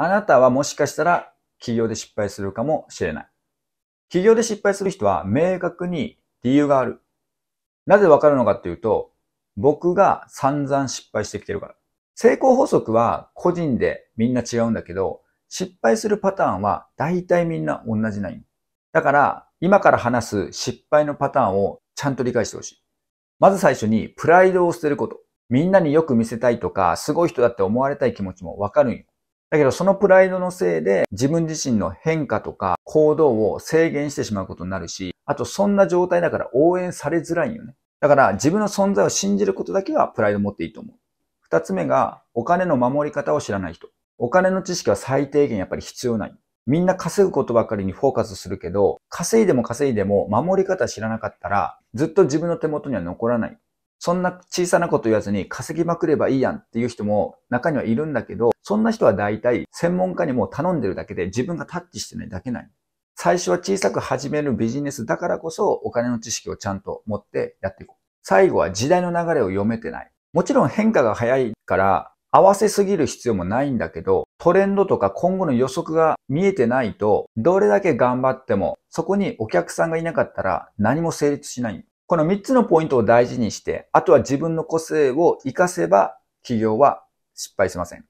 あなたはもしかしたら起業で失敗するかもしれない。起業で失敗する人は明確に理由がある。なぜわかるのかっていうと、僕が散々失敗してきてるから。成功法則は個人でみんな違うんだけど、失敗するパターンは大体みんな同じない。だから、今から話す失敗のパターンをちゃんと理解してほしい。まず最初にプライドを捨てること。みんなによく見せたいとか、すごい人だって思われたい気持ちもわかるんよ。だけどそのプライドのせいで自分自身の変化とか行動を制限してしまうことになるし、あとそんな状態だから応援されづらいよね。だから自分の存在を信じることだけはプライドを持っていいと思う。二つ目がお金の守り方を知らない人。お金の知識は最低限やっぱり必要ない。みんな稼ぐことばかりにフォーカスするけど、稼いでも稼いでも守り方知らなかったらずっと自分の手元には残らない。そんな小さなこと言わずに稼ぎまくればいいやんっていう人も中にはいるんだけど、そんな人は大体専門家にも頼んでるだけで自分がタッチしてないだけない。最初は小さく始めるビジネスだからこそお金の知識をちゃんと持ってやっていこう。最後は時代の流れを読めてない。もちろん変化が早いから合わせすぎる必要もないんだけど、トレンドとか今後の予測が見えてないと、どれだけ頑張っても、そこにお客さんがいなかったら何も成立しない。この3つのポイントを大事にして、あとは自分の個性を活かせば企業は失敗しません。